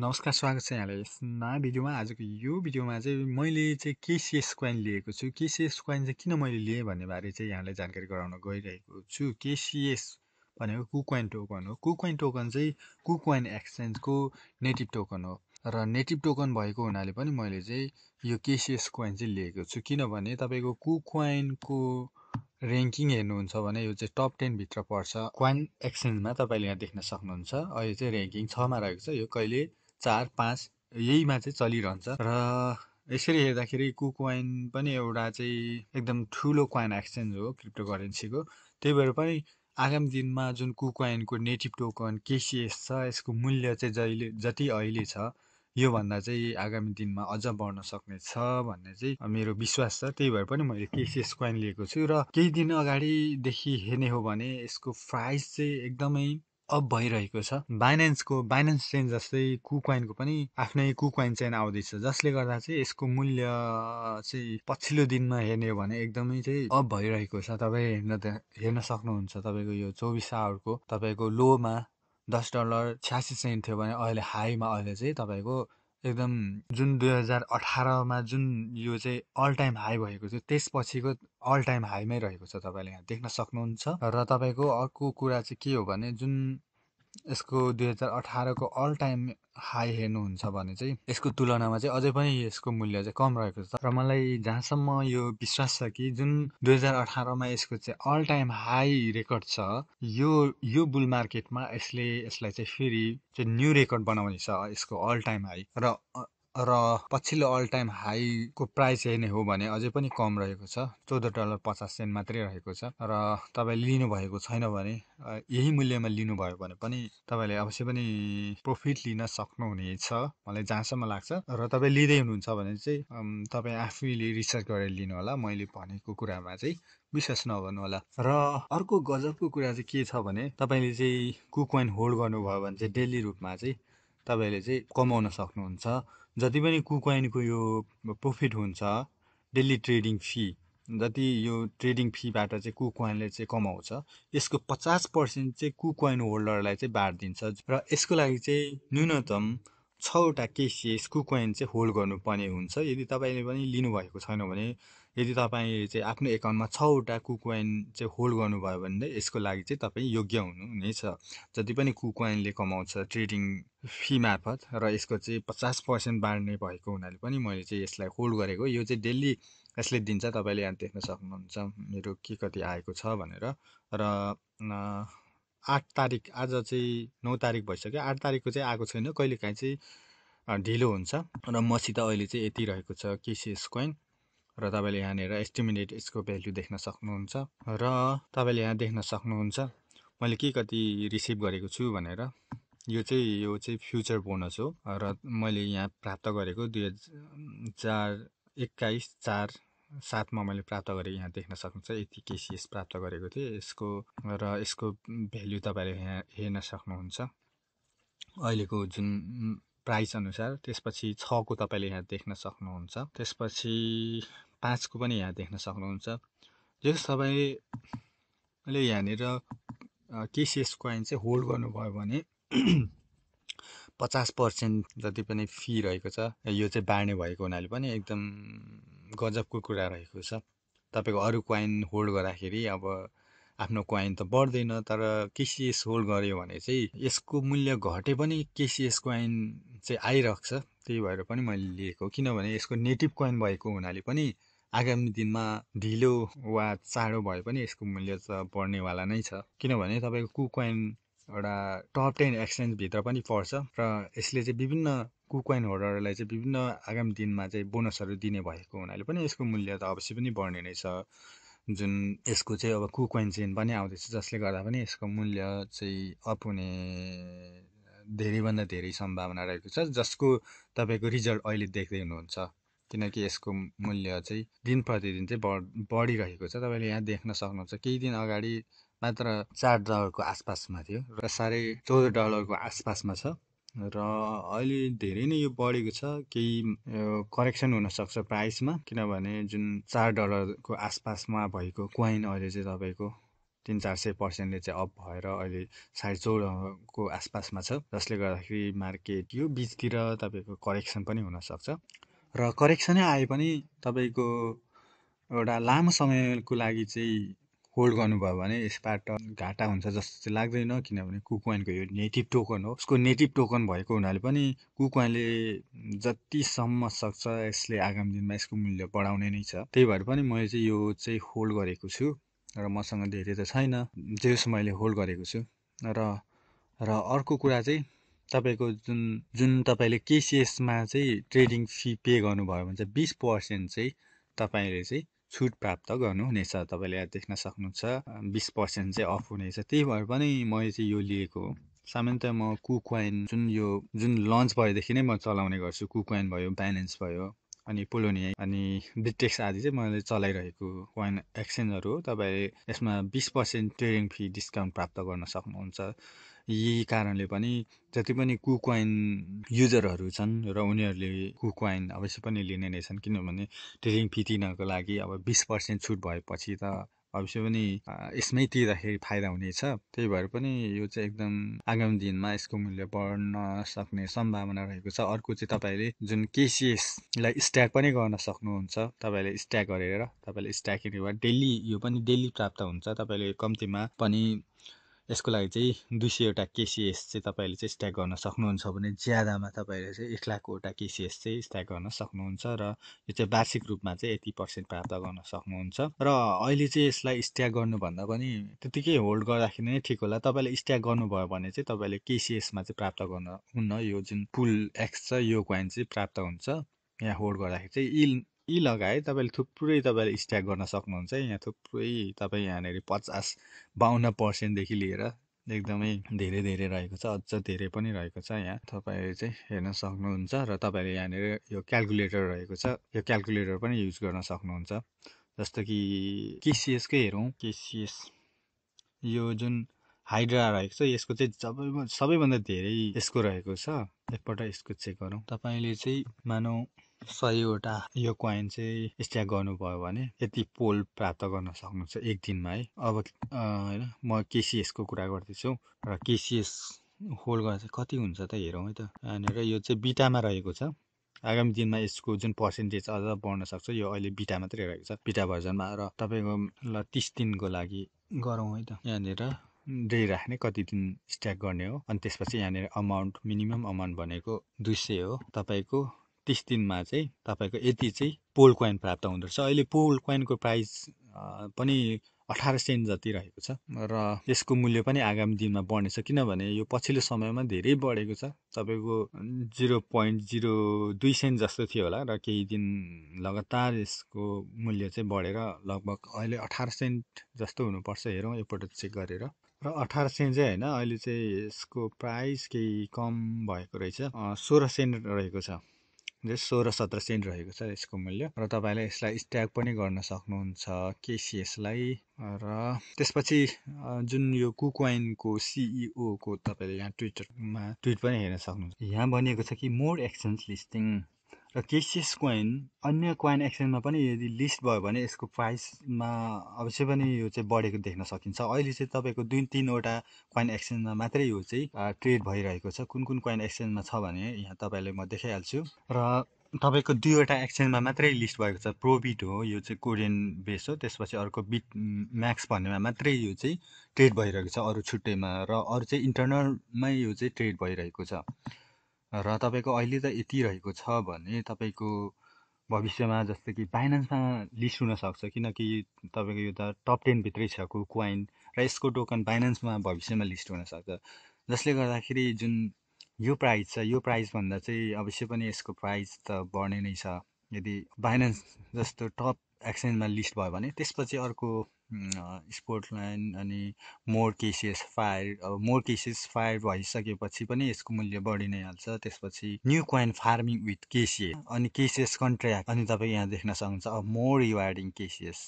नमस्कार स्वागत छ यहाँलाई नयाँ भिडियोमा आजको यो भिडियोमा चाहिँ मैले चाहिँ केसिएस क्वाइन लिएको छु केसिएस क्वाइन चाहिँ किन मैले लिएँ बारे चाहिँ यहाँलाई जानकारी गराउन गइरहेको छु केसिएस भनेको कुकोइन टोकन हो कुकोइन टोकन चाहिँ कुकोइन एक्सचेन्जको नेटिभ टोकन हो र नेटिभ टोकन भएको हुनाले पनि मैले चाहिँ यो केसिएस क्वाइन चाहिँ लिएको छु किनभने तपाईँको कुकोइनको ऱ्याङ्किङ हेर्नुहुन्छ भने यो चाहिँ टप टेनभित्र पर्छ क्वाइन एक्सचेन्जमा तपाईँले यहाँ देख्न सक्नुहुन्छ अहिले चाहिँ ऱ्याङ्किङ छमा रहेको छ यो कहिले चार पाँच यहीमा चाहिँ चलिरहन्छ र यसरी हेर्दाखेरि कुकोइन पनि एउटा चाहिँ एकदम ठुलो कोइन एक्सचेन्ज हो क्रिप्टो करेन्सीको त्यही भएर पनि आगामी दिनमा जुन कुकोइनको नेटिभ टोकन केसिएस छ यसको मूल्य चाहिँ जहिले जति अहिले छ योभन्दा चाहिँ आगामी दिनमा अझ बढ्न सक्ने छ भन्ने चाहिँ मेरो विश्वास छ त्यही भएर पनि मैले केसिएस कोइन लिएको छु र केही दिन अगाडिदेखि हेर्ने हो भने यसको प्राइस चाहिँ एकदमै अप भइरहेको छ बाइनेन्सको बाइनेन्स चेन जस्तै कुकवाइनको पनि आफ्नै कुकवाइन चेन आउँदैछ जसले गर्दा चाहिँ यसको मूल्य चाहिँ पछिल्लो दिनमा हेर्ने हो भने एकदमै चाहिँ अप भइरहेको छ तपाईँ हेर्न हेर्न सक्नुहुन्छ तपाईँको यो चौबिस आवरको तपाईँको लोमा दस डलर छ्यासी सेन्ट थियो भने अहिले हाईमा अहिले चाहिँ तपाईँको एकदम जुन दुई हजार अठारमा जुन यो चाहिँ अल टाइम हाई भएको थियो त्यसपछिको अल टाइम हाईमै रहेको छ तपाईँले यहाँ देख्न सक्नुहुन्छ र तपाईँको अर्को कुरा चाहिँ के हो भने जुन यसको दुई हजार अठारको अल टाइम हाई हेर्नुहुन्छ भने चाहिँ यसको तुलनामा चाहिँ अझै पनि यसको मूल्य चाहिँ कम रहेको छ र मलाई जहाँसम्म यो विश्वास छ कि जुन दुई हजार अठारमा यसको चाहिँ अल टाइम हाई रेकर्ड छ यो यो बुल मार्केटमा यसले यसलाई चाहिँ फेरि चाहिँ न्यु रेकर्ड बनाउने छ यसको अल टाइम हाई र र पछिल्लो अल टाइम हाईको प्राइस हेर्ने हो भने अझै पनि कम रहेको छ चौध डलर पचास सेन्ट मात्रै रहेको छ र तपाईँले लिनुभएको छैन भने यही मूल्यमा लिनुभयो भने पनि तपाईँले अवश्य पनि प्रफिट लिन सक्नुहुनेछ मलाई जहाँसम्म लाग्छ र तपाईँ लिँदै हुनुहुन्छ भने चाहिँ तपाईँ आफैले रिसर्च गरेर लिनुहोला मैले भनेको कुरामा चाहिँ विश्वास नगर्नुहोला र अर्को गजबको कुरा चाहिँ के छ भने तपाईँले चाहिँ कुकइन होल्ड गर्नुभयो भने चाहिँ डेली रूपमा चाहिँ तपाईँले चाहिँ कमाउन सक्नुहुन्छ जति पनि कुकोइनको यो प्रफिट हुन्छ डेली ट्रेडिङ फी जति यो ट्रेडिङ फीबाट चाहिँ कुकोइनले चाहिँ कमाउँछ यसको पचास पर्सेन्ट चाहिँ कुकोइन होल्डरलाई चाहिँ बाँडिदिन्छ र यसको लागि चाहिँ न्यूनतम छवटा केसिएस कुकोइन चाहिँ होल्ड गर्नुपर्ने हुन्छ यदि तपाईँले पनि लिनुभएको छैन भने यदि तपाईँ चाहिँ आफ्नो एकाउन्टमा छवटा कुक्वाइन चाहिँ होल्ड गर्नुभयो भने यसको लागि चाहिँ तपाईँ योग्य हुनुहुनेछ जति पनि कुकवाइनले कमाउँछ ट्रेडिङ फी मार्फत र यसको चाहिँ पचास पर्सेन्ट बाँड्ने भएको हुनाले पनि मैले चाहिँ यसलाई होल्ड गरेको यो चाहिँ डेली यसले दिन्छ तपाईँले यहाँ देख्न सक्नुहुन्छ मेरो के कति आएको छ भनेर र आठ तारिक आज चाहिँ नौ तारिक भइसक्यो आठ तारिकको चाहिँ आएको छैन कहिलेकाहीँ चाहिँ ढिलो हुन्छ र मसित अहिले चाहिँ यति रहेको छ केसिएस कोइन र तपाईँले यहाँनिर एस्टिमेटेड यसको भेल्यु देख्न सक्नुहुन्छ र तपाईँले यहाँ देख्न सक्नुहुन्छ मैले के कति रिसिभ गरेको छु भनेर यो चाहिँ यो चाहिँ फ्युचर बोनस हो र मैले यहाँ प्राप्त गरेको दुई हजार एक्काइस चार सातमा मैले प्राप्त गरेको यहाँ देख्न सक्नुहुन्छ यति केसिएस प्राप्त गरेको थिएँ यसको र यसको भेल्यु तपाईँले यहाँ हेर्न सक्नुहुन्छ अहिलेको जुन प्राइस अनुसार त्यसपछि छको तपाईँले यहाँ देख्न सक्नुहुन्छ त्यसपछि पाँचको पनि यहाँ देख्न सक्नुहुन्छ जस तपाईँले यहाँनिर केसिएस कोइन चाहिँ होल्ड गर्नुभयो भने पचास पर्सेन्ट जति पनि फी रहेको छ यो चाहिँ बाँड्ने भएको हुनाले पनि एकदम गजबको कुरा रहेको छ तपाईँको अरू कोइन होल्ड गर्दाखेरि अब आफ्नो क्वाइन त बढ्दैन तर केसिएस होल्ड गऱ्यो भने चाहिँ यसको मूल्य घटे पनि केसिएस क्वाइन चाहिँ आइरहेको त्यही भएर पनि मैले लिएको किनभने यसको नेटिभ कोइन भएको हुनाले पनि आगामी दिनमा ढिलो वा चाँडो भए पनि यसको मूल्य त बढ्नेवाला नै छ किनभने तपाईँको कु कोइन एउटा टप टेन एक्सचेन्जभित्र पनि पर्छ र यसले चाहिँ विभिन्न कु कोइन होल्डरलाई चाहिँ विभिन्न आगामी दिनमा चाहिँ बोनसहरू दिने भएको हुनाले पनि यसको मूल्य त अवश्य पनि बढ्ने नै छ जुन यसको चाहिँ अब कुकोइन चेन पनि आउँदैछ जसले गर्दा पनि यसको मूल्य चाहिँ अप हुने धेरैभन्दा धेरै सम्भावना रहेको छ जसको तपाईँको रिजल्ट अहिले देख्दै हुनुहुन्छ किनकि यसको मूल्य चाहिँ दिन प्रतिदिन चाहिँ बढ बढिरहेको छ तपाईँले यहाँ देख्न सक्नुहुन्छ केही दिन अगाडि मात्र चार डलरको आसपासमा थियो र साह्रै चौध डलरको आसपासमा छ र अहिले धेरै नै यो बढेको छ केही करेक्सन हुनसक्छ प्राइसमा किनभने जुन चार डलरको आसपासमा भएको क्वाइन अहिले चाहिँ तपाईँको तिन चार सय पर्सेन्टले चाहिँ अप भएर अहिले साढे चौधको आसपासमा छ जसले गर्दाखेरि मार्केट यो बिचतिर तपाईँको करेक्सन पनि हुनसक्छ र करेक्सनै आए पनि तपाईँको एउटा लामो समयको लागि चाहिँ होल्ड गर्नुभयो भने यसबाट घाटा हुन्छ जस्तो चाहिँ लाग्दैन किनभने कुकोइनको यो नेटिभ टोकन हो उसको नेटिभ टोकन भएको हुनाले पनि कुकोइनले जतिसम्म सक्छ यसले आगामी दिनमा यसको मूल्य बढाउने नै छ त्यही भएर पनि मैले चाहिँ यो चाहिँ होल्ड गरेको छु र मसँग धेरै त छैन जेस मैले होल्ड गरेको छु र र अर्को कुरा चाहिँ तपाईँको जुन जुन तपाईँले केसिएसमा चाहिँ ट्रेडिङ फी पे गर्नुभयो भने चाहिँ बिस पर्सेन्ट चाहिँ तपाईँले चाहिँ छुट प्राप्त गर्नुहुनेछ तपाईँले यहाँ देख्न सक्नुहुन्छ बिस पर्सेन्ट चाहिँ अफ हुनेछ त्यही भएर पनि मैले चाहिँ यो लिएको सामान्यतया म कुकवाइन जुन यो जुन लन्च भएदेखि नै म चलाउने गर्छु कुकवाइन भयो ब्यालेन्स भयो अनि पोलोनिया अनि बिटेक्स आदि चाहिँ मैले चलाइरहेको वाइन एक्सचेन्जहरू हो तपाईँ यसमा बिस पर्सेन्ट ट्रेडिङ फी डिस्काउन्ट प्राप्त गर्न सक्नुहुन्छ यी कारणले पनि जति पनि कुकोइन युजरहरू छन् र उनीहरूले कुकोइन अवश्य पनि लिने नै छन् किनभने ट्रेडिङ फी तिर्नको लागि अब बिस पर्सेन्ट छुट भएपछि त अवश्य पनि यसमै तिर्दाखेरि फाइदा हुनेछ त्यही भएर पनि यो चाहिँ एकदम आगामी दिनमा यसको मूल्य बढ्न सक्ने सम्भावना रहेको छ अर्को चाहिँ तपाईँले जुन केसिएसलाई स्ट्याक पनि गर्न सक्नुहुन्छ तपाईँले स्ट्याक गरेर तपाईँले स्ट्याक हेरेर डेली यो पनि डेली प्राप्त हुन्छ तपाईँले कम्तीमा पनि यसको लागि चाहिँ दुई सयवटा केसिएस चाहिँ तपाईँले चाहिँ स्ट्याक गर्न सक्नुहुन्छ भने ज्यादामा तपाईँले चाहिँ एक लाखवटा केसिएस चाहिँ स्ट्याक गर्न सक्नुहुन्छ र यो चाहिँ वार्षिक रूपमा चाहिँ यति पर्सेन्ट प्राप्त गर्न सक्नुहुन्छ र अहिले चाहिँ यसलाई स्ट्याक गर्नुभन्दा पनि त्यतिकै होल्ड गर्दाखेरि नै ठिक होला तपाईँले स्ट्याक गर्नुभयो भने चाहिँ तपाईँले केसिएसमा चाहिँ प्राप्त गर्न हुन्न यो जुन पुल एक्स छ यो क्वाइन चाहिँ प्राप्त हुन्छ यहाँ होल्ड गर्दाखेरि चाहिँ इल यी लगाए तपाईँले थुप्रै तपाईँले स्ट्याक गर्न सक्नुहुन्छ यहाँ थुप्रै तपाईँ यहाँनिर पचास बाहन्न पर्सेन्टदेखि लिएर एकदमै धेरै धेरै रहेको छ अझ धेरै पनि रहेको छ यहाँ तपाईँले चाहिँ हेर्न सक्नुहुन्छ र तपाईँले यहाँनिर यो क्यालकुलेटर रहेको छ यो क्यालकुलेटर पनि युज गर्न सक्नुहुन्छ जस्तो कि केसिएसकै हेरौँ केसिएस यो जुन हाइड्रा रहेको छ यसको चाहिँ जब सबैभन्दा धेरै यसको रहेको छ एकपल्ट यसको चेक गरौँ तपाईँले चाहिँ मानौ सयवटा यो कोइन चाहिँ स्ट्याक गर्नुभयो भने यति पोल प्राप्त गर्न सक्नुहुन्छ एक दिनमा है अब होइन म केसिएसको कुरा गर्दैछु र केसिएस होल्ड गर्दा चाहिँ कति हुन्छ त हेरौँ है त यहाँनिर यो चाहिँ बिटामा रहेको छ आगामी दिनमा यसको जुन पर्सेन्टेज अझ बढ्न सक्छ यो अहिले बिटा मात्रै रहेको छ बिटा भर्जनमा र तपाईँको ल तिस दिनको लागि गरौँ है त यहाँनिर डे राख्ने कति दिन स्ट्याक गर्ने हो अनि त्यसपछि यहाँनिर अमाउन्ट मिनिमम अमाउन्ट भनेको दुई सय हो तपाईँको तिस दिनमा चाहिँ तपाईँको यति चाहिँ पोल कोइन प्राप्त हुँदोरहेछ अहिले पोल कोइनको प्राइस पनि अठार सेन्ट जति रहेको छ र यसको मूल्य पनि आगामी दिनमा बढ्नेछ किनभने यो पछिल्लो समयमा धेरै बढेको छ तपाईँको जिरो पोइन्ट जिरो दुई सेन्ट जस्तो थियो होला र केही दिन लगातार यसको मूल्य चाहिँ बढेर लगभग अहिले अठार सेन्ट जस्तो हुनुपर्छ हेरौँ एकपल्ट चेक गरेर र अठार सेन्ट चाहिँ होइन अहिले चाहिँ यसको प्राइस केही कम भएको रहेछ सोह्र सेन्ट रहेको छ सोह्र सत्र सेन्ट रहेको छ यसको मूल्य र तपाईँले यसलाई स्ट्याग पनि गर्न सक्नुहुन्छ केसिएसलाई र त्यसपछि जुन यो कुकवाइनको सिइओको तपाईँले यहाँ ट्विटरमा ट्विट पनि हेर्न सक्नुहुन्छ यहाँ भनिएको छ कि मोर एक्सचेन्ज लिस्टिङ र केसियस कोइन अन्य कोइन एक्सचेन्जमा पनि यदि लिस्ट भयो भने यसको प्राइसमा अवश्य पनि यो चाहिँ बढेको देख्न सकिन्छ अहिले चाहिँ तपाईँको दुई तिनवटा कोइन एक्सचेन्जमा मात्रै यो चाहिँ ट्रेड भइरहेको छ कुन कुन कोइन एक्सचेन्जमा छ भने यहाँ तपाईँलाई म देखाइहाल्छु र तपाईँको दुईवटा एक्सचेन्जमा मात्रै लिस्ट भएको छ प्रोबिट हो यो चाहिँ कोरियन बेस हो त्यसपछि अर्को बिट म्याक्स भन्नेमा मात्रै यो चाहिँ ट्रेड भइरहेको छ अरू छुट्टैमा र अरू चाहिँ इन्टरनलमै यो चाहिँ ट्रेड भइरहेको छ र तपाईँको अहिले त यति रहेको छ भने तपाईँको भविष्यमा जस्तो कि बाइनेन्समा लिस्ट हुनसक्छ किनकि तपाईँको यो त टप टेनभित्रै छ क्वाइन र यसको टोकन बाइनेन्समा भविष्यमा लिस्ट हुनसक्छ जसले गर्दाखेरि जुन यो प्राइस छ यो प्राइसभन्दा चाहिँ अवश्य पनि यसको प्राइस त बढ्ने नै छ यदि बाइनेन्स जस्तो टप एक्सचेन्जमा लिस्ट भयो भने त्यसपछि अर्को स्पोर्ट लाइन अनि मोर केसेस फायर अब मोर केसेस फायर भइसकेपछि पनि यसको मूल्य बढी नै हाल्छ त्यसपछि new coin farming with KCS अनि केसिएस कन्ट्र्याक्ट अनि तपाईँ यहाँ देख्न सक्नुहुन्छ अब more rewarding KCS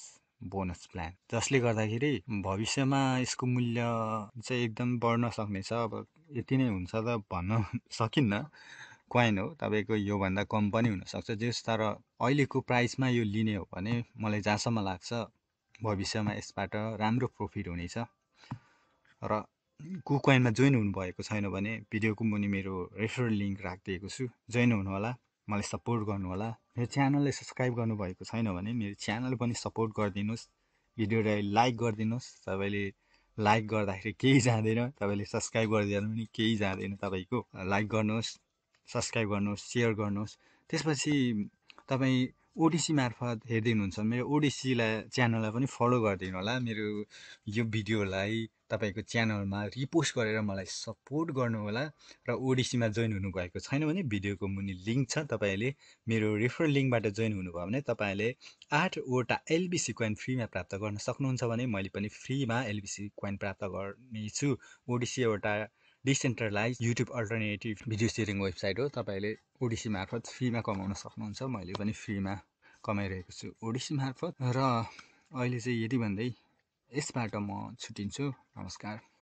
bonus plan जसले गर्दाखेरि भविष्यमा यसको मूल्य चाहिँ एकदम बढ्न सक्नेछ अब यति नै हुन्छ त भन्न सकिन्न क्वाइन हो तपाईँको योभन्दा कम पनि हुनसक्छ जस तर अहिलेको प्राइसमा यो लिने हो भने मलाई जहाँसम्म लाग्छ भविष्यमा यसबाट राम्रो प्रफिट हुनेछ र कुकोइनमा जोइन हुनुभएको छैन भने भिडियोको मुनि मेरो रेफरल लिङ्क राखिदिएको छु जोइन हुनुहोला मलाई सपोर्ट गर्नुहोला मेरो च्यानलले सब्सक्राइब गर्नुभएको छैन भने मेरो च्यानल पनि सपोर्ट गरिदिनुहोस् भिडियोलाई लाइक गरिदिनुहोस् तपाईँले लाइक गर्दाखेरि केही जाँदैन तपाईँले सब्सक्राइब गरिदिएर पनि केही जाँदैन तपाईँको लाइक गर्नुहोस् सब्सक्राइब गर्नुहोस् सेयर गर्नुहोस् त्यसपछि तपाईँ ओडिसी मार्फत हेरिदिनुहुन्छ हुन्छ मेरो ओडिसीलाई च्यानललाई पनि फलो गरिदिनु होला मेरो यो भिडियोलाई तपाईँको च्यानलमा रिपोस्ट गरेर मलाई सपोर्ट गर्नुहोला र ओडिसीमा जोइन हुनुभएको छैन भने भिडियोको मुनि लिङ्क छ तपाईँले मेरो रेफरल लिङ्कबाट जोइन हुनुभयो भने तपाईँले आठवटा एलबिसी कोइन फ्रीमा प्राप्त गर्न सक्नुहुन्छ भने मैले पनि फ्रीमा एलबिसी कोइन प्राप्त गर्नेछु ओडिसी एउटा decentralize YouTube alternative video sharing website हो तपाईँले ओडिसी मार्फत फ्रीमा कमाउन सक्नुहुन्छ मैले पनि फ्रीमा कमाइरहेको छु ओडिसी मार्फत र अहिले चाहिँ यति भन्दै यसबाट म छुट्टिन्छु नमस्कार